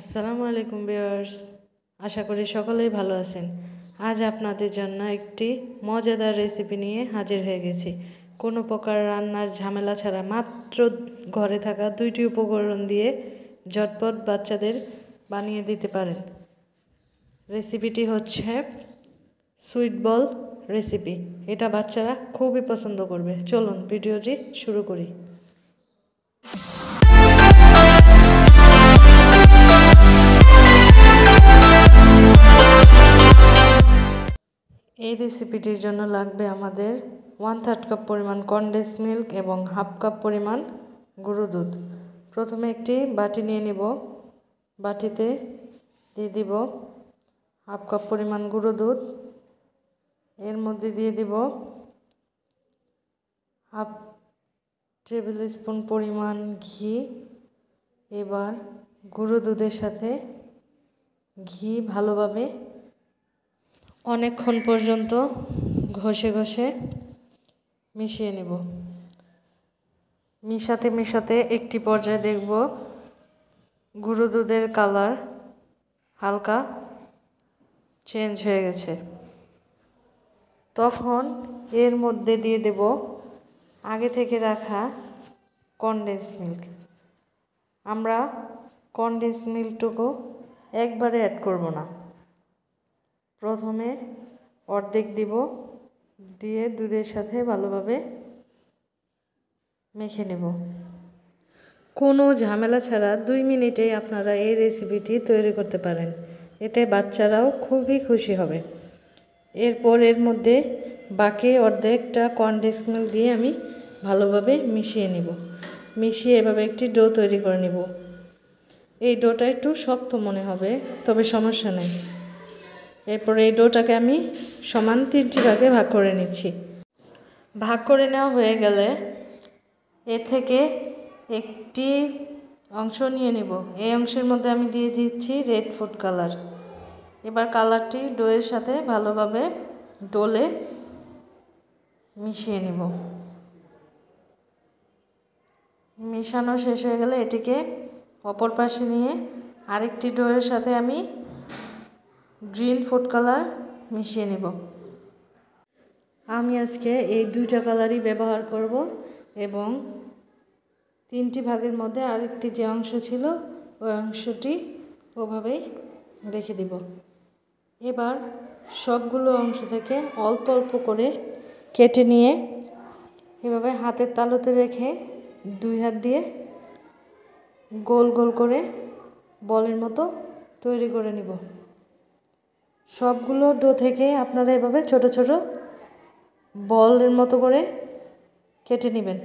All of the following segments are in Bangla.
আসসালামু আলাইকুম বিয়ার্স আশা করি সকলেই ভালো আছেন আজ আপনাদের জন্য একটি মজাদার রেসিপি নিয়ে হাজির হয়ে গেছি কোনো প্রকার রান্নার ঝামেলা ছাড়া মাত্র ঘরে থাকা দুইটি উপকরণ দিয়ে ঝটপট বাচ্চাদের বানিয়ে দিতে পারেন রেসিপিটি হচ্ছে সুইট বল রেসিপি এটা বাচ্চারা খুবই পছন্দ করবে চলুন ভিডিওটি শুরু করি রেসিপিটির জন্য লাগবে আমাদের ওয়ান থার্ড কাপ পরিমাণ কনডেন্স মিল্ক এবং হাফ কাপ পরিমাণ গরু দুধ প্রথমে একটি বাটি নিয়ে নিব বাটিতে দিয়ে দিব হাফ কাপ পরিমাণ গুঁড়ো দুধ এর মধ্যে দিয়ে দিব হাফ টেবিল স্পুন পরিমাণ ঘি এবার গুঁড়ো দুধের সাথে ঘি ভালোভাবে অনেকক্ষণ পর্যন্ত ঘষে ঘষে মিশিয়ে নেব মিশাতে মিশাতে একটি পর্যায়ে দেখব গুঁড়ো দুধের কালার হালকা চেঞ্জ হয়ে গেছে তখন এর মধ্যে দিয়ে দেব আগে থেকে রাখা কন্ডেন্স মিল্ক আমরা কন্ডেন্স মিল্কটুকু একবারে অ্যাড করব না প্রথমে অর্ধেক দিব দিয়ে দুধের সাথে ভালোভাবে মেখে নেব কোনো ঝামেলা ছাড়া দুই মিনিটেই আপনারা এই রেসিপিটি তৈরি করতে পারেন এতে বাচ্চারাও খুবই খুশি হবে এরপর এর মধ্যে বাকি অর্ধেকটা কনডেন্স মিল্ক দিয়ে আমি ভালোভাবে মিশিয়ে নেব মিশিয়ে এভাবে একটি ডো তৈরি করে নেব এই ডোটা একটু শক্ত মনে হবে তবে সমস্যা নেই এরপরে এই ডোটাকে আমি সমান তিনটি ভাগে ভাগ করে নিচ্ছি ভাগ করে নেওয়া হয়ে গেলে এ থেকে একটি অংশ নিয়ে নিব এই অংশের মধ্যে আমি দিয়ে দিচ্ছি রেড ফুড কালার এবার কালারটি ডোয়ের সাথে ভালোভাবে ডোলে মিশিয়ে নিব মিশানো শেষ হয়ে গেলে এটিকে অপর পাশে নিয়ে আরেকটি ডোয়ের সাথে আমি গ্রিন ফুড কালার মিশিয়ে নেব আমি আজকে এই দুইটা কালারই ব্যবহার করব এবং তিনটি ভাগের মধ্যে আরেকটি যে অংশ ছিল ওই অংশটি ওভাবেই রেখে দিব এবার সবগুলো অংশ থেকে অল্প অল্প করে কেটে নিয়ে এভাবে হাতের তালুতে রেখে দুই হাত দিয়ে গোল গোল করে বলের মতো তৈরি করে নিব সবগুলো ডো থেকে আপনারা এভাবে ছোট ছোট বলের মতো করে কেটে নেবেন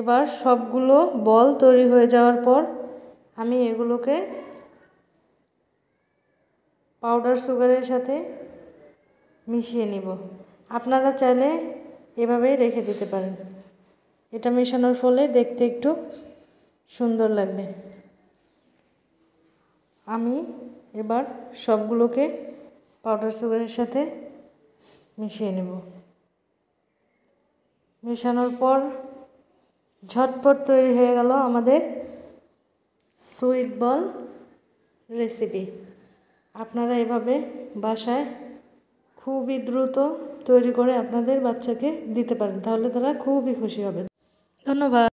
এবার সবগুলো বল তৈরি হয়ে যাওয়ার পর আমি এগুলোকে পাউডার সুগারের সাথে মিশিয়ে নিব আপনারা চাইলে এভাবেই রেখে দিতে পারেন এটা মেশানোর ফলে দেখতে একটু সুন্দর লাগবে আমি এবার সবগুলোকে পাউডার সুগারের সাথে মিশিয়ে নেব মেশানোর পর ঝটপট তৈরি হয়ে গেল আমাদের সুইট বল রেসিপি আপনারা এভাবে বাসায় খুবই দ্রুত তৈরি করে আপনাদের বাচ্চাকে দিতে পারেন তাহলে তারা খুবই খুশি হবে ধন্যবাদ